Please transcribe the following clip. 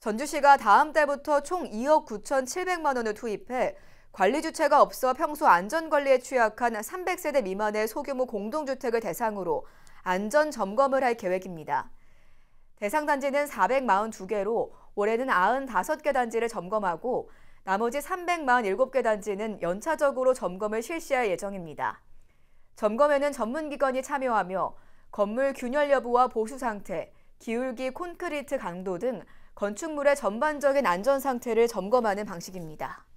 전주시가 다음 달부터 총 2억 9,700만 원을 투입해 관리 주체가 없어 평소 안전관리에 취약한 300세대 미만의 소규모 공동주택을 대상으로 안전 점검을 할 계획입니다. 대상 단지는 442개로 올해는 95개 단지를 점검하고 나머지 347개 단지는 연차적으로 점검을 실시할 예정입니다. 점검에는 전문기관이 참여하며 건물 균열 여부와 보수 상태, 기울기 콘크리트 강도 등 건축물의 전반적인 안전 상태를 점검하는 방식입니다.